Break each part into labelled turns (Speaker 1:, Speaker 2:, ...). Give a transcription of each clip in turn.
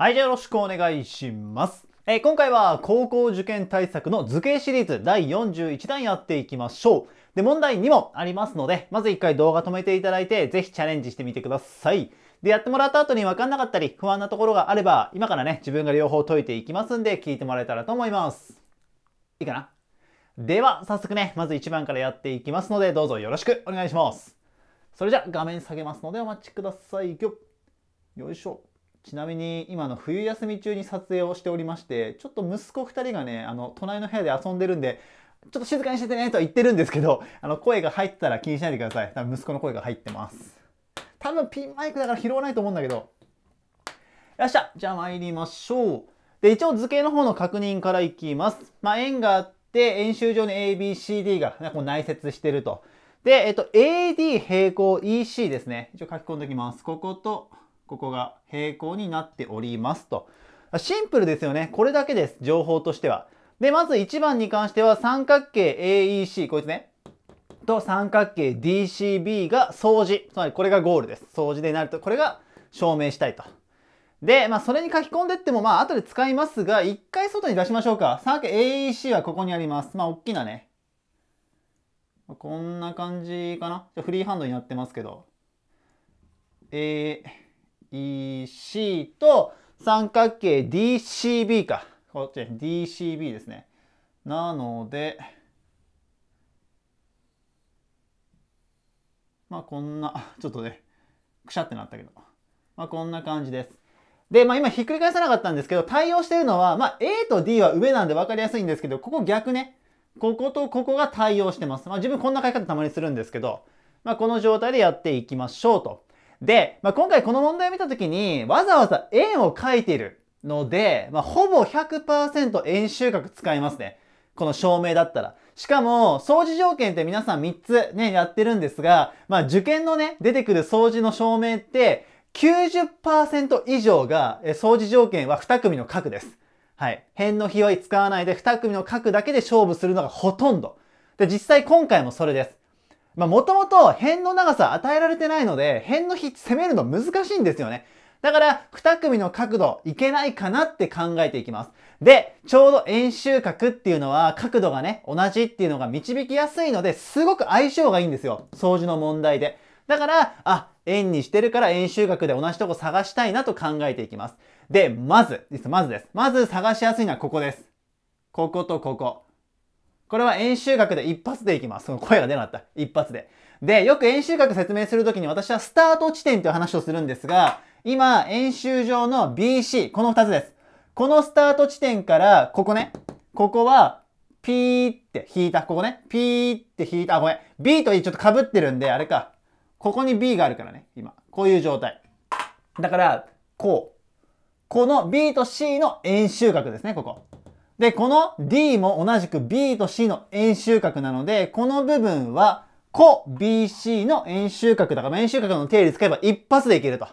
Speaker 1: はい、じゃあよろしくお願いします。えー、今回は高校受験対策の図形シリーズ第41弾やっていきましょう。で、問題2もありますので、まず1回動画止めていただいて、ぜひチャレンジしてみてください。で、やってもらった後に分かんなかったり、不安なところがあれば、今からね、自分が両方解いていきますんで、聞いてもらえたらと思います。いいかなでは、早速ね、まず1番からやっていきますので、どうぞよろしくお願いします。それじゃ、画面下げますのでお待ちくださいよ。よいしょ。ちなみに今の冬休み中に撮影をしておりましてちょっと息子二人がねあの隣の部屋で遊んでるんでちょっと静かにしててねとは言ってるんですけど あの声が入ったら気にしないでください多分息子の声が入ってます多分ピンマイクだから拾わないと思うんだけどよっしゃじゃあ参りましょうで一応図形の方の確認からいきますまあ円があって円周上に ABCD が、ね、こう内接してるとで、えっと、AD 平行 EC ですね。一応書き込んでおきます。ここと、ここが平行になっておりますと。シンプルですよね。これだけです。情報としては。で、まず1番に関しては三角形 AEC、こいつね。と三角形 DCB が相似。つまりこれがゴールです。相似でなると、これが証明したいと。で、まあ、それに書き込んでっても、まあ、後で使いますが、一回外に出しましょうか。三角形 AEC はここにあります。まあ、大きなね。こんな感じかな。じゃフリーハンドになってますけど。えー、e c と三角形 DCB か。こっち DCB ですね。なので、まあこんな、ちょっとね、くしゃってなったけど。まあこんな感じです。で、まあ今ひっくり返さなかったんですけど、対応してるのは、まあ A と D は上なんで分かりやすいんですけど、ここ逆ね。こことここが対応してます。まあ自分こんな書き方たまにするんですけど、まあこの状態でやっていきましょうと。で、まあ、今回この問題を見たときに、わざわざ円を書いてるので、まあ、ほぼ100%円収穫使いますね。この証明だったら。しかも、掃除条件って皆さん3つね、やってるんですが、まあ、受験のね、出てくる掃除の証明って、90%以上が、え掃除条件は2組の角です。はい。辺の比は使わないで2組の角だけで勝負するのがほとんど。で、実際今回もそれです。まあ、もともと辺の長さ与えられてないので、辺の比攻めるの難しいんですよね。だから、2組の角度、いけないかなって考えていきます。で、ちょうど円周角っていうのは、角度がね、同じっていうのが導きやすいので、すごく相性がいいんですよ。掃除の問題で。だから、あ、円にしてるから円周角で同じとこ探したいなと考えていきます。で、まず、まずです。まず探しやすいのはここです。こことここ。これは演習学で一発でいきます。声が出なかった。一発で。で、よく演習学説明するときに私はスタート地点という話をするんですが、今、演習場の BC、この二つです。このスタート地点から、ここね、ここは、ピーって引いた。ここね、ピーって引いた。あ、ごめん。B と E ちょっと被ってるんで、あれか。ここに B があるからね、今。こういう状態。だから、こう。この B と C の円周角ですね、ここ。で、この D も同じく B と C の円周角なので、この部分は、コ BC の円周角だから、円周角の定理使えば一発でいけると。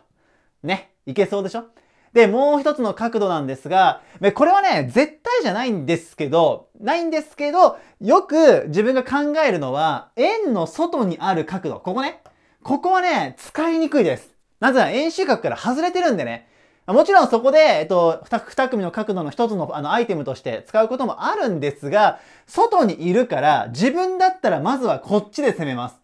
Speaker 1: ね。いけそうでしょで、もう一つの角度なんですが、これはね、絶対じゃないんですけど、ないんですけど、よく自分が考えるのは、円の外にある角度。ここね。ここはね、使いにくいです。なぜなら円周角から外れてるんでね。もちろんそこで、えっと、二組の角度の一つのあのアイテムとして使うこともあるんですが、外にいるから自分だったらまずはこっちで攻めます。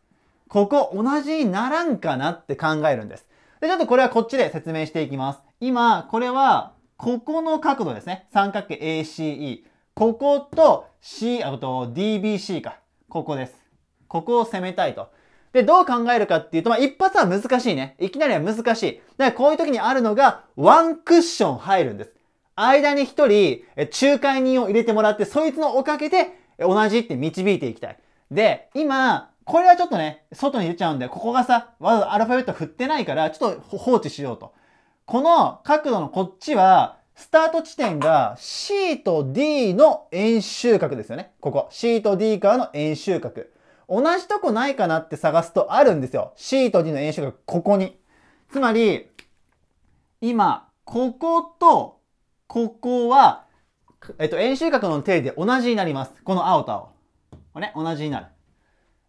Speaker 1: ここ同じにならんかなって考えるんです。で、ちょっとこれはこっちで説明していきます。今、これは、ここの角度ですね。三角形 ACE。ここと C、あと DBC か。ここです。ここを攻めたいと。で、どう考えるかっていうと、まあ、一発は難しいね。いきなりは難しい。だからこういう時にあるのが、ワンクッション入るんです。間に一人、仲介人を入れてもらって、そいつのおかげで、同じって導いていきたい。で、今、これはちょっとね、外に出ちゃうんで、ここがさ、わざアルファベット振ってないから、ちょっと放置しようと。この角度のこっちは、スタート地点が C と D の円周角ですよね。ここ。C と D からの円周角。同じとこないかなって探すとあるんですよ。C と D の円周がここに。つまり、今、こことここは、えっと、円周角の定理で同じになります。この青と青。これね、同じになる。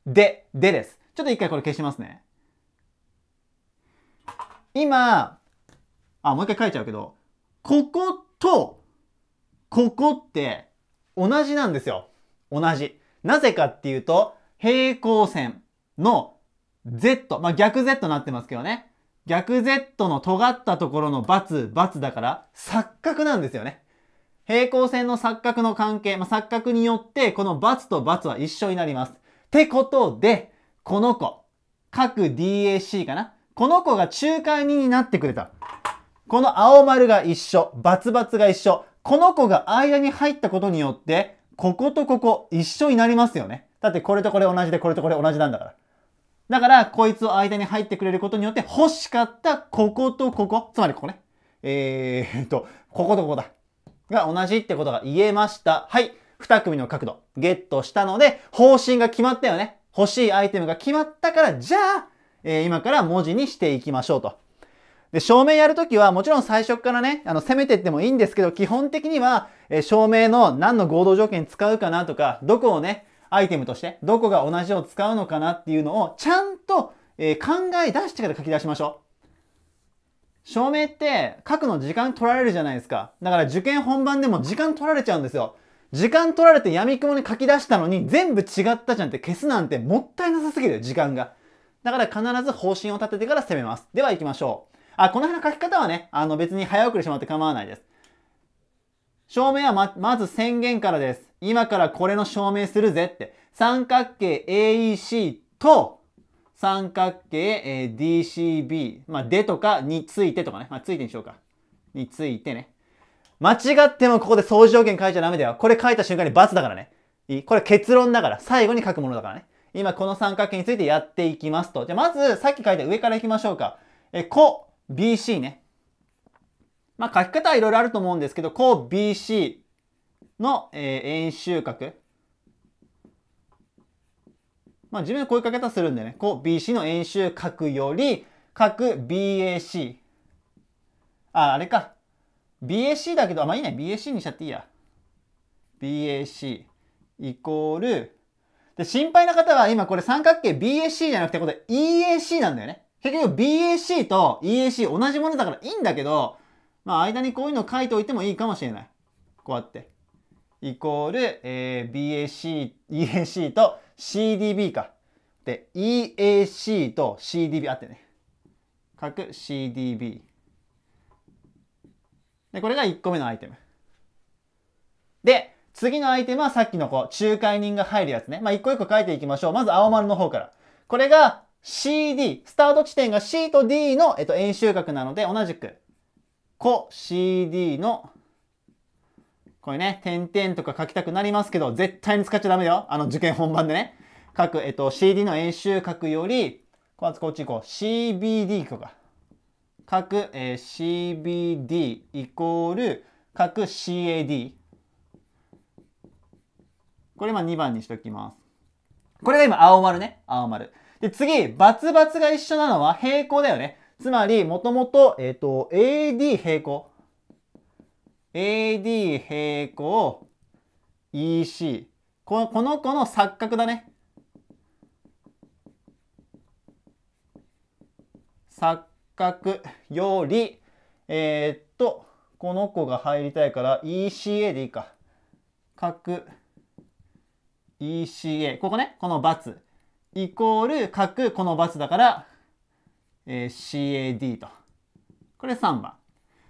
Speaker 1: で、でです。ちょっと一回これ消しますね。今、あ、もう一回書いちゃうけど、こことここって同じなんですよ。同じ。なぜかっていうと、平行線の Z、まあ、逆 Z になってますけどね。逆 Z の尖ったところの×、×だから、錯覚なんですよね。平行線の錯覚の関係、まあ、錯覚によって、この×と×は一緒になります。ってことで、この子、各 DAC かなこの子が中間2になってくれた。この青丸が一緒、××が一緒。この子が間に入ったことによって、こことここ一緒になりますよね。だってこれとこれ同じでこれとこれ同じなんだから。だから、こいつを間に入ってくれることによって、欲しかった、こことここ、つまりここね。えー、っと、こことここだ。が同じってことが言えました。はい。二組の角度、ゲットしたので、方針が決まったよね。欲しいアイテムが決まったから、じゃあ、えー、今から文字にしていきましょうと。で、照明やるときは、もちろん最初からね、あの、攻めてってもいいんですけど、基本的には、えー、照明の何の合同条件使うかなとか、どこをね、アイテムとしてどこが同じを使うのかなっていうのをちゃんと、え考え出してから書き出しましょう。証明って書くの時間取られるじゃないですか。だから受験本番でも時間取られちゃうんですよ。時間取られて闇雲に書き出したのに全部違ったじゃんって消すなんてもったいなさすぎる時間が。だから必ず方針を立ててから攻めます。では行きましょう。あ、この辺の書き方はね、あの別に早送りしてもらって構わないです。証明はま、まず宣言からです。今からこれの証明するぜって、三角形 AEC と三角形、え DCB、まあ、でとかについてとかね、まあ、ついてにしようか。についてね。間違ってもここで相乗弦書いちゃダメだよ。これ書いた瞬間に×だからね。いいこれ結論だから、最後に書くものだからね。今この三角形についてやっていきますと。じゃあまず、さっき書いた上からいきましょうか。え、こ、BC ね。まあ、書き方はいろいろあると思うんですけど、こ、BC。の、えー、円周角。まあ自分でこういうかけ方するんでね、こう BC の円周角より、角 BAC。あ、あれか。BAC だけど、あ、まあいいね。BAC にしちゃっていいや。BAC イコール、で、心配な方は今これ三角形 BAC じゃなくて、これ EAC なんだよね。結局 BAC と EAC 同じものだからいいんだけど、まあ間にこういうの書いておいてもいいかもしれない。こうやって。イコール、えー、BAC、EAC と CDB か。で、EAC と CDB あってね。各 CDB。で、これが1個目のアイテム。で、次のアイテムはさっきのこう、仲介人が入るやつね。まあ、一個一個書いていきましょう。まず青丸の方から。これが CD、スタート地点が C と D の、えっと、円周角なので、同じく、個 CD のこれね、点々とか書きたくなりますけど、絶対に使っちゃダメだよ。あの受験本番でね。書く、えっと、CD の演習書くより、こっち行こう。CBD とか。書く、えー、CBD イコール、書く CAD。これ今2番にしておきます。これが今青丸ね。青丸。で、次、バツバツが一緒なのは平行だよね。つまり、もともと、えっ、ー、と、AD 平行。AD 平行 EC この子の錯覚だね錯覚よりえー、っとこの子が入りたいから ECA でいいか角 ECA ここねこの×イコール角この×だから、えー、CAD とこれ3番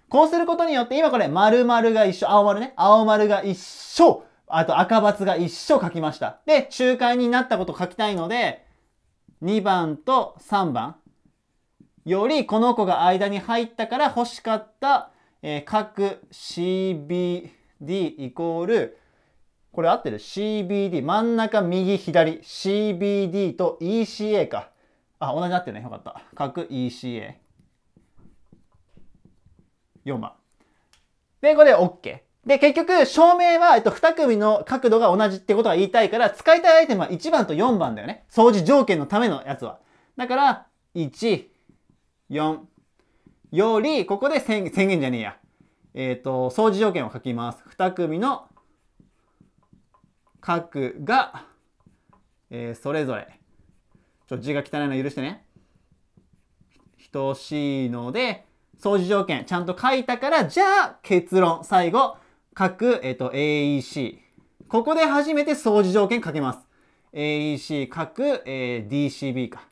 Speaker 1: こうすることによって、今これ、丸丸が一緒、青丸ね、青丸が一緒、あと赤ツが一緒書きました。で、中間になったこと書きたいので、2番と3番よりこの子が間に入ったから欲しかった、えー、各 CBD イコール、これ合ってる ?CBD。真ん中、右、左。CBD と ECA か。あ、同じ合ってるね。よかった。各 ECA。4番。で、これで OK。で、結局、照明は、えっと、2組の角度が同じってことが言いたいから、使いたいアイテムは1番と4番だよね。掃除条件のためのやつは。だから、1、4より、ここで宣言じゃねえや。えっ、ー、と、掃除条件を書きます。2組の角が、えー、それぞれ。ちょ、字が汚いの許してね。等しいので、掃除条件ちゃんと書いたから、じゃあ結論、最後、書く、えっ、と、AEC。ここで初めて掃除条件書けます。AEC く、えー、DCB か。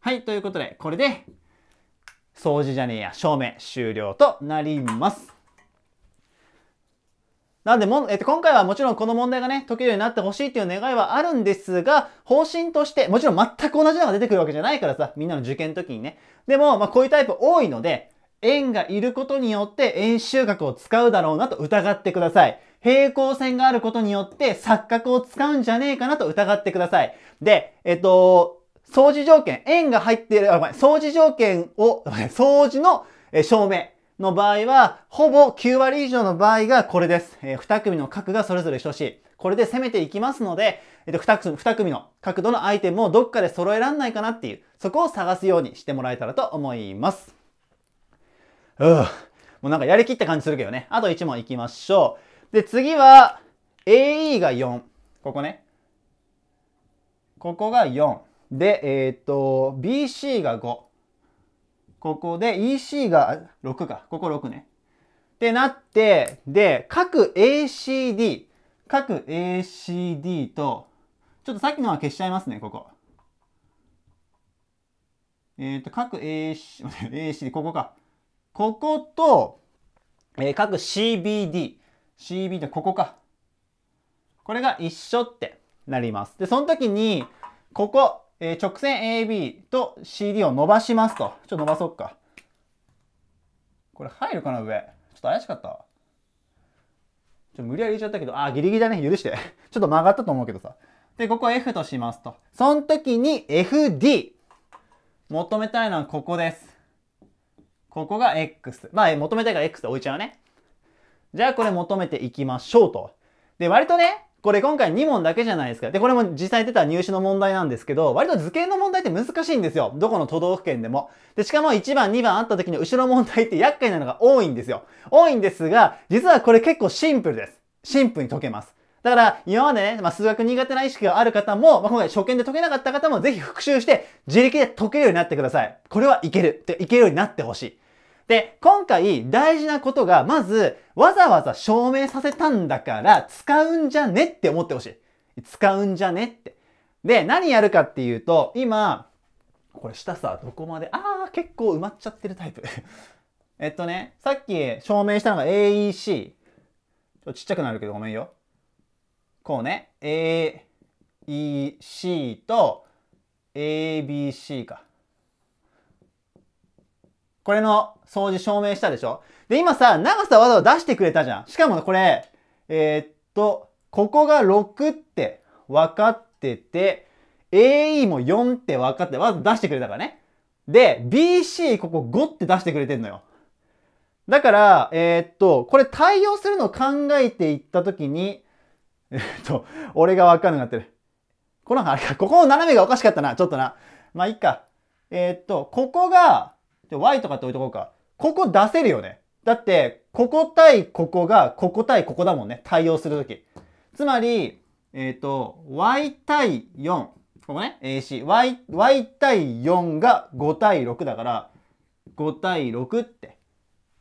Speaker 1: はい、ということで、これで、掃除じゃねえや、証明終了となります。なんでも、えっと、今回はもちろんこの問題がね、解けるようになってほしいっていう願いはあるんですが、方針として、もちろん全く同じのが出てくるわけじゃないからさ、みんなの受験の時にね。でも、まあ、こういうタイプ多いので、円がいることによって円周角を使うだろうなと疑ってください。平行線があることによって錯覚を使うんじゃねえかなと疑ってください。で、えっと、相似条件、円が入っている、あ、ごめん、相似条件を、相似の証明。の場合は、ほぼ9割以上の場合がこれです。えー、2組の角がそれぞれ等しい。これで攻めていきますので、えっ、ー、と2、2組の角度のアイテムをどっかで揃えらんないかなっていう、そこを探すようにしてもらえたらと思います。うぅ。もうなんかやりきった感じするけどね。あと1問いきましょう。で、次は、AE が4。ここね。ここが4。で、えっ、ー、と、BC が5。ここで EC が6か。ここ6ね。ってなって、で、各 ACD、各 ACD と、ちょっとさっきのは消しちゃいますね、ここ。えっ、ー、と、各 AC、ACD、ここか。ここと、えー、各 CBD、CB d ここか。これが一緒ってなります。で、その時に、ここ、え直線 AB と CD を伸ばしますと。ちょっと伸ばそうか。これ入るかな上。ちょっと怪しかった。ちょ無理やり入れちゃったけど、あ、ギリギリだね。許して。ちょっと曲がったと思うけどさ。で、ここ F としますと。その時に FD。求めたいのはここです。ここが X。まあ、求めたいから X で置いちゃうね。じゃあ、これ求めていきましょうと。で、割とね、これ今回2問だけじゃないですか。で、これも実際出た入試の問題なんですけど、割と図形の問題って難しいんですよ。どこの都道府県でも。で、しかも1番、2番あった時の後ろ問題って厄介なのが多いんですよ。多いんですが、実はこれ結構シンプルです。シンプルに解けます。だから、今までね、まあ、数学苦手な意識がある方も、まあ、今回初見で解けなかった方も、ぜひ復習して、自力で解けるようになってください。これはいける。いけるようになってほしい。で、今回大事なことが、まず、わざわざ証明させたんだから、使うんじゃねって思ってほしい。使うんじゃねって。で、何やるかっていうと、今、これ下さ、どこまで、あー、結構埋まっちゃってるタイプ。えっとね、さっき証明したのが AEC。ちょちっちゃくなるけどごめんよ。こうね、AEC と ABC か。これの掃除証明したでしょで、今さ、長さわざわざ出してくれたじゃん。しかもこれ、えー、っと、ここが6って分かってて、AE も4って分かって、わざ出してくれたからね。で、BC ここ5って出してくれてんのよ。だから、えー、っと、これ対応するのを考えていったときに、えー、っと、俺が分かんなくなってる。この、あれか、ここの斜めがおかしかったな、ちょっとな。まあ、いいか。えー、っと、ここが、で、y とかって置いとこうか。ここ出せるよね。だって、ここ対ここが、ここ対ここだもんね。対応するとき。つまり、えっ、ー、と、y 対4。ここね、AC。y、y 対4が5対6だから、5対6って。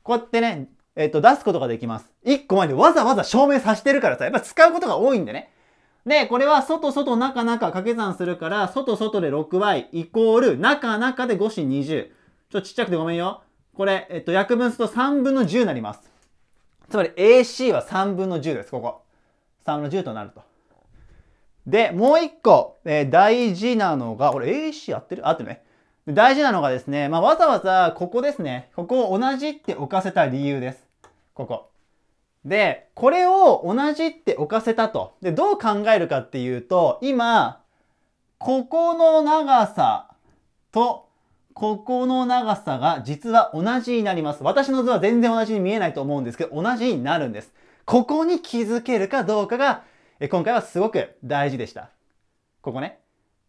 Speaker 1: こうやってね、えっ、ー、と、出すことができます。1個前でわざわざ証明させてるからさ、やっぱ使うことが多いんでね。で、これは外外中中掛け算するから、外外で 6y イコール中中で5子20。ちょっとちっちゃくてごめんよ。これ、えっと、約分すると3分の10になります。つまり AC は3分の10です、ここ。3分の10となると。で、もう一個、えー、大事なのが、これ AC 合ってる合ってるね。大事なのがですね、まあ、わざわざここですね。ここを同じって置かせた理由です。ここ。で、これを同じって置かせたと。で、どう考えるかっていうと、今、ここの長さとここの長さが実は同じになります。私の図は全然同じに見えないと思うんですけど、同じになるんです。ここに気づけるかどうかが、え今回はすごく大事でした。ここね。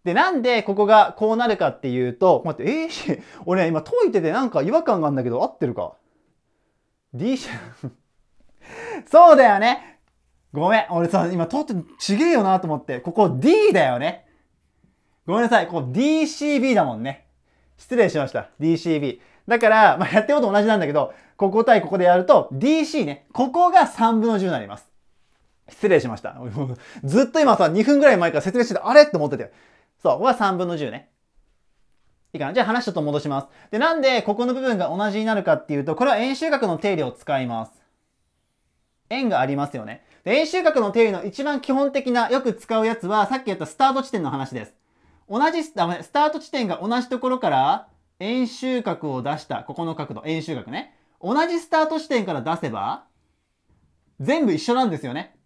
Speaker 1: で、なんでここがこうなるかっていうと、待って、えー、俺、今解いててなんか違和感があるんだけど、合ってるか ?D そうだよねごめん、俺さ、今通ってちげえよなと思って、ここ D だよねごめんなさい、ここ DCB だもんね。失礼しました。DCB。だから、まあ、やってること同じなんだけど、ここ対ここでやると、DC ね、ここが3分の10になります。失礼しました。ずっと今さ、2分ぐらい前から説明してて、あれって思ってて。そう、ここが3分の10ね。いいかなじゃあ話ちょっと戻します。で、なんでここの部分が同じになるかっていうと、これは円周角の定理を使います。円がありますよね。で、円周角の定理の一番基本的な、よく使うやつは、さっき言ったスタート地点の話です。同じスタート地点が同じところから円周角を出した、ここの角度、円周角ね。同じスタート地点から出せば、全部一緒なんですよね。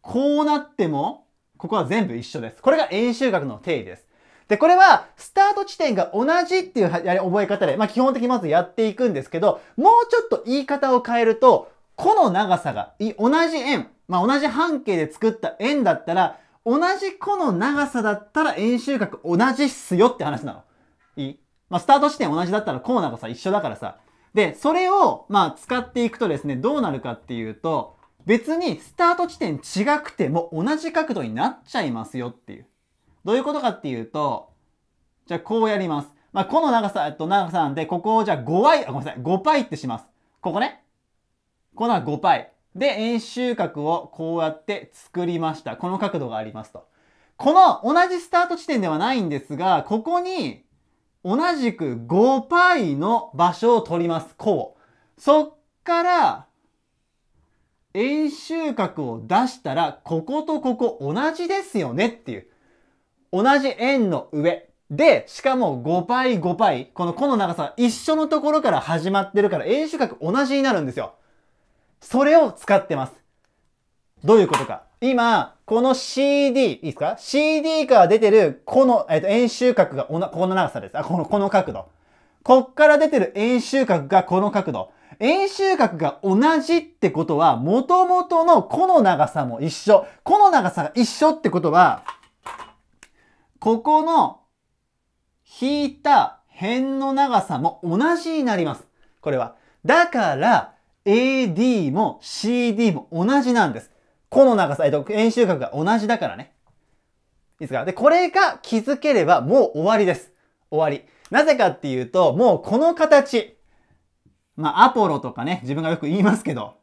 Speaker 1: こうなっても、ここは全部一緒です。これが円周角の定義です。で、これは、スタート地点が同じっていうやり覚え方で、まあ基本的にまずやっていくんですけど、もうちょっと言い方を変えると、この長さが、同じ円、まあ同じ半径で作った円だったら、同じ弧の長さだったら円周角同じっすよって話なの。いいまあ、スタート地点同じだったらコの長さ、一緒だからさ。で、それを、まあ、使っていくとですね、どうなるかっていうと、別にスタート地点違くても同じ角度になっちゃいますよっていう。どういうことかっていうと、じゃあこうやります。まあ、弧の長さ、えっと、長さなんで、ここをじゃあ5倍、あ、ごめんなさい、5π ってします。ここね。このは 5π。で、円周角をこうやって作りました。この角度がありますと。この同じスタート地点ではないんですが、ここに同じく 5π の場所を取ります。こう。そっから、円周角を出したら、こことここ同じですよねっていう。同じ円の上。で、しかも 5π5π、この弧の長さ一緒のところから始まってるから、円周角同じになるんですよ。それを使ってます。どういうことか。今、この CD、いいですか ?CD から出てる、この、えっ、ー、と、円周角がこの長さです。あ、この、この角度。こっから出てる円周角がこの角度。円周角が同じってことは、もともとのこの長さも一緒。この長さが一緒ってことは、ここの引いた辺の長さも同じになります。これは。だから、AD も CD も同じなんです。この長さ、えっと、円周角が同じだからね。いいですかで、これが気づければもう終わりです。終わり。なぜかっていうと、もうこの形。まあ、アポロとかね、自分がよく言いますけど、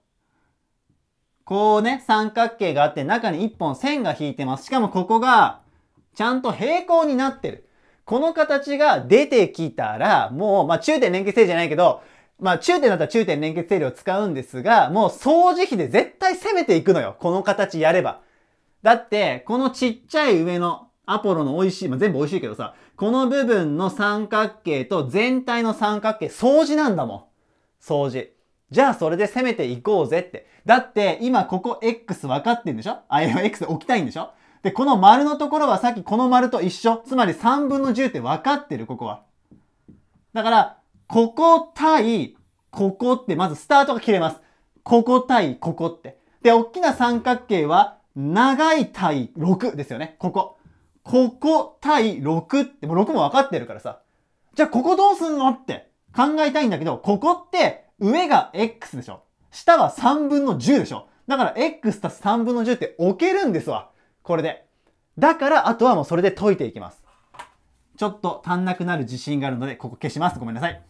Speaker 1: こうね、三角形があって中に一本線が引いてます。しかもここが、ちゃんと平行になってる。この形が出てきたら、もう、まあ、中点連携性じゃないけど、まあ、中点だったら中点連結定理を使うんですが、もう掃除費で絶対攻めていくのよ。この形やれば。だって、このちっちゃい上のアポロの美味しい、まあ、全部美味しいけどさ、この部分の三角形と全体の三角形、掃除なんだもん。掃除。じゃあそれで攻めていこうぜって。だって今ここ X 分かってんでしょあ、いや、X で置きたいんでしょで、この丸のところはさっきこの丸と一緒。つまり3分の10って分かってる、ここは。だから、ここ対ここって、まずスタートが切れます。ここ対ここって。で、大きな三角形は、長い対6ですよね。ここ。ここ対6って、もう6も分かってるからさ。じゃあここどうすんのって考えたいんだけど、ここって上が x でしょ。下は3分の10でしょ。だから x 足す3分の10って置けるんですわ。これで。だから、あとはもうそれで解いていきます。ちょっと足んなくなる自信があるので、ここ消します。ごめんなさい。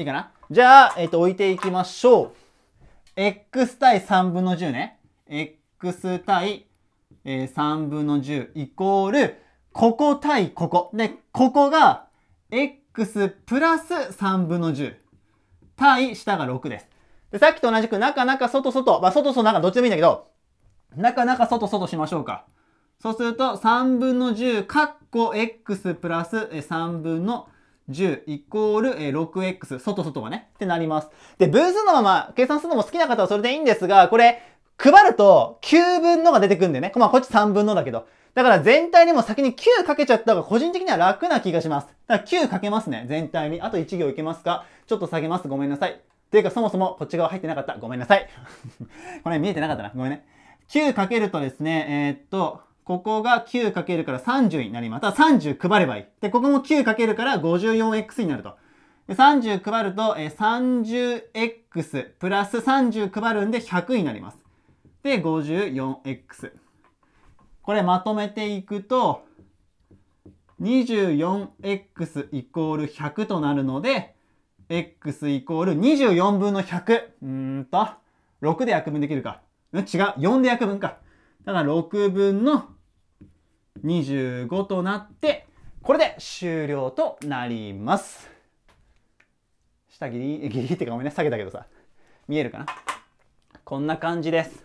Speaker 1: いいかなじゃあ、えっ、ー、と、置いていきましょう。x 対3分の10ね。x 対、えー、3分の10イコール、ここ対ここ。で、ここが、x プラス3分の10対下が6です。で、さっきと同じく、中中外外、まあ、外外中どっちでもいいんだけど、中中外外しましょうか。そうすると、3分の10、カッコ x プラス3分の10。10イコール 6x、外外がね、ってなります。で、分数のまま計算するのも好きな方はそれでいいんですが、これ、配ると9分のが出てくるんでね。まあ、こっち3分のだけど。だから全体にも先に9かけちゃった方が個人的には楽な気がします。だから9かけますね、全体に。あと1行いけますかちょっと下げます。ごめんなさい。っていうかそもそもこっち側入ってなかった。ごめんなさい。これ見えてなかったな。ごめんね。9かけるとですね、えー、っと、ここが 9× から30になり、また30配ればいい。で、ここも 9× から 54x になると。で、30配ると、え 30x プラス30配るんで100になります。で、54x。これまとめていくと、24x イコール100となるので、x イコール24分の100。うんと、6で約分できるか。違う、4で約分か。だから6分の25となってこれで終了となります下 ギリギリってかごめんね下げたけどさ見えるかなこんな感じです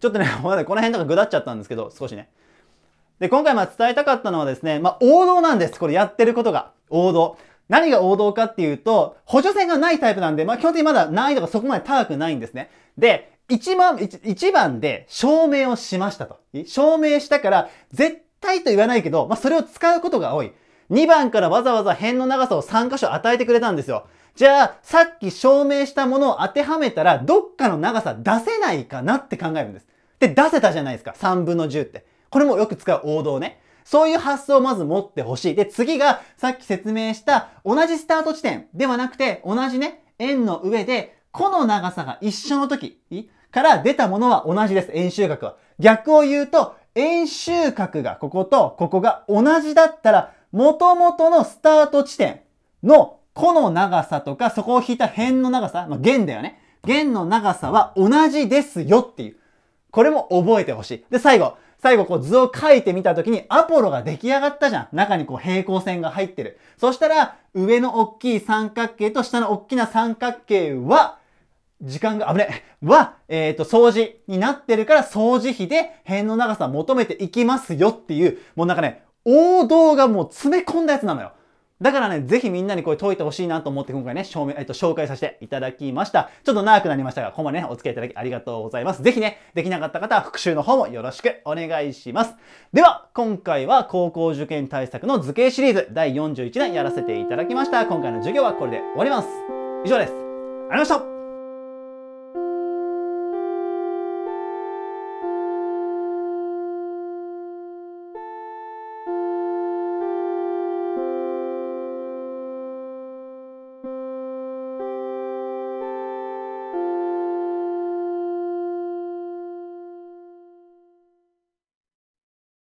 Speaker 1: ちょっとね この辺とかぐだっちゃったんですけど少しねで今回まあ伝えたかったのはですね、まあ、王道なんですこれやってることが王道何が王道かっていうと補助線がないタイプなんで、まあ、基本的にまだ難易度がそこまで高くないんですねで1番 1, 1番で証明をしましたと証明したから絶たいと言わないけど、まあ、それを使うことが多い。2番からわざわざ辺の長さを3箇所与えてくれたんですよ。じゃあ、さっき証明したものを当てはめたら、どっかの長さ出せないかなって考えるんです。で、出せたじゃないですか。3分の10って。これもよく使う王道ね。そういう発想をまず持ってほしい。で、次が、さっき説明した同じスタート地点ではなくて、同じね、円の上で、この長さが一緒の時から出たものは同じです。円周角は。逆を言うと、円周角がこことここが同じだったら、元々のスタート地点の弧の長さとか、そこを引いた辺の長さ、まあ、弦だよね。弦の長さは同じですよっていう。これも覚えてほしい。で、最後。最後、こう図を書いてみたときに、アポロが出来上がったじゃん。中にこう平行線が入ってる。そしたら、上の大きい三角形と下の大きな三角形は、時間が、危ねは、えっ、ー、と、掃除になってるから掃除費で辺の長さ求めていきますよっていう、もうなんかね、王道がもう詰め込んだやつなのよ。だからね、ぜひみんなにこれ解いてほしいなと思って今回ね、証明、えっと、紹介させていただきました。ちょっと長くなりましたが、ここまでね、お付き合いいただきありがとうございます。ぜひね、できなかった方は復習の方もよろしくお願いします。では、今回は高校受験対策の図形シリーズ第41弾やらせていただきました。今回の授業はこれで終わります。以上です。ありがとうございました